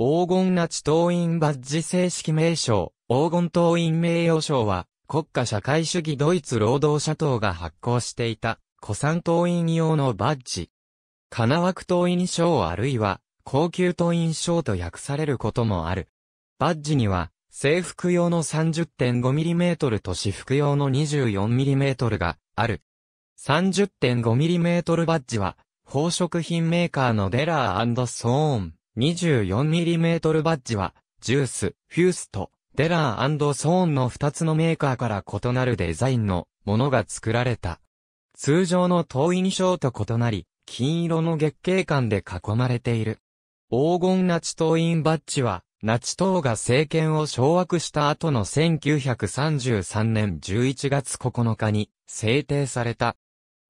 黄金な智党員バッジ正式名称、黄金党員名誉賞は、国家社会主義ドイツ労働者党が発行していた、古参党員用のバッジ。金枠党員賞あるいは、高級党員賞と訳されることもある。バッジには、制服用の 30.5mm と私服用の 24mm がある。30.5mm バッジは、宝飾品メーカーのデラーソーン、24mm バッジは、ジュース、フュースト、デラーソーンの2つのメーカーから異なるデザインのものが作られた。通常の遠印象と異なり、金色の月景感で囲まれている。黄金ナチ党員バッジは、ナチ党が政権を掌握した後の1933年11月9日に制定された。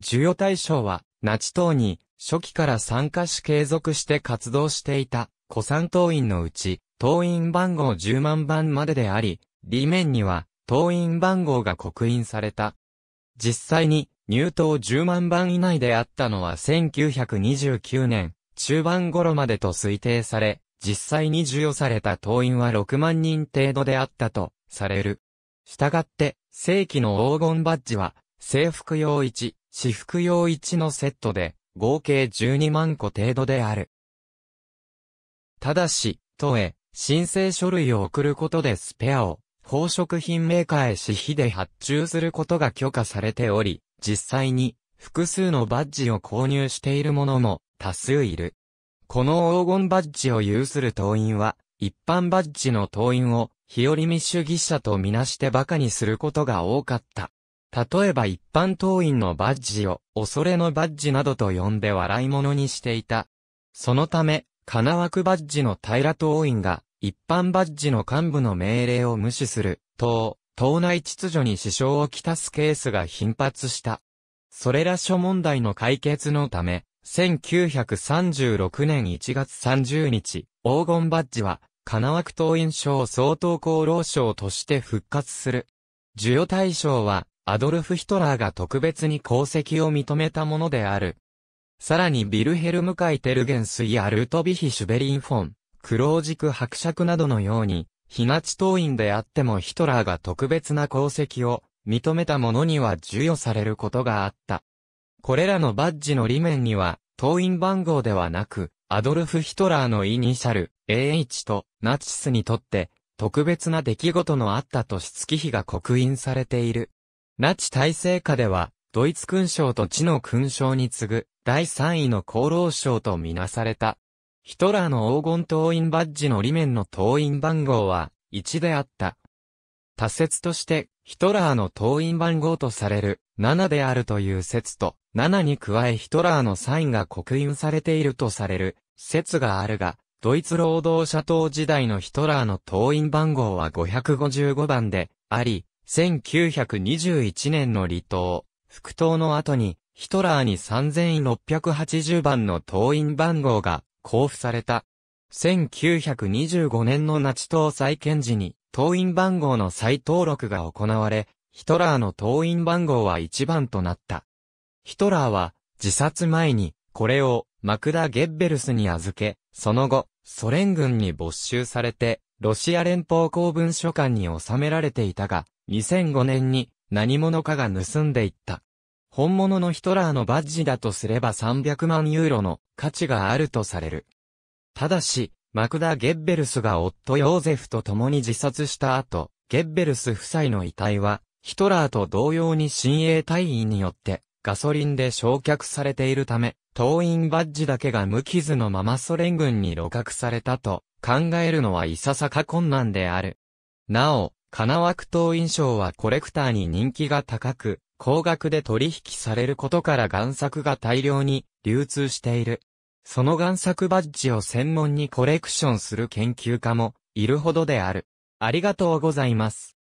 授与対象は、ナチ党に初期から参加し継続して活動していた、古参党員のうち、党員番号10万番までであり、理面には、党員番号が刻印された。実際に、入党10万番以内であったのは1929年、中盤頃までと推定され、実際に授与された党員は6万人程度であったと、される。したがって、正規の黄金バッジは、制服用1、私服用1のセットで、合計12万個程度である。ただし、都へ申請書類を送ることでスペアを宝飾品メーカーへ私費で発注することが許可されており、実際に複数のバッジを購入している者も多数いる。この黄金バッジを有する党員は、一般バッジの党員を、日和見主義者とみなして馬鹿にすることが多かった。例えば一般党員のバッジを、恐れのバッジなどと呼んで笑い物にしていた。そのため、金枠バッジの平党員が、一般バッジの幹部の命令を無視する、党、党内秩序に支障をきたすケースが頻発した。それら諸問題の解決のため、1936年1月30日、黄金バッジは、金枠党員賞相当厚労賞として復活する。授与対象は、アドルフ・ヒトラーが特別に功績を認めたものである。さらにビルヘルム・カイテルゲンスやルトビヒ・シュベリンフォン、クロージク伯爵などのように、日ナチ党員であってもヒトラーが特別な功績を認めた者には授与されることがあった。これらのバッジの裏面には、党員番号ではなく、アドルフ・ヒトラーのイニシャル、AH と、ナチスにとって、特別な出来事のあったとし月日が刻印されている。那智大成下では、ドイツ勲章と地の勲章に次ぐ、第3位の功労賞とみなされた。ヒトラーの黄金党員バッジの裏面の党員番号は、1であった。他説として、ヒトラーの党員番号とされる、7であるという説と、7に加えヒトラーのサインが刻印されているとされる、説があるが、ドイツ労働者党時代のヒトラーの党員番号は555番で、あり、1921年の離党、復党の後に、ヒトラーに3680番の党員番号が交付された。1925年のナチ党再建時に、党員番号の再登録が行われ、ヒトラーの党員番号は1番となった。ヒトラーは、自殺前に、これを、マクダ・ゲッベルスに預け、その後、ソ連軍に没収されて、ロシア連邦公文書館に収められていたが、2005年に何者かが盗んでいった。本物のヒトラーのバッジだとすれば300万ユーロの価値があるとされる。ただし、マクダ・ゲッベルスが夫ヨーゼフと共に自殺した後、ゲッベルス夫妻の遺体は、ヒトラーと同様に親衛隊員によって、ガソリンで焼却されているため、党員バッジだけが無傷のままソ連軍に露獲されたと考えるのはいささか困難である。なお、金枠党印象はコレクターに人気が高く、高額で取引されることから贋作が大量に流通している。その贋作バッジを専門にコレクションする研究家もいるほどである。ありがとうございます。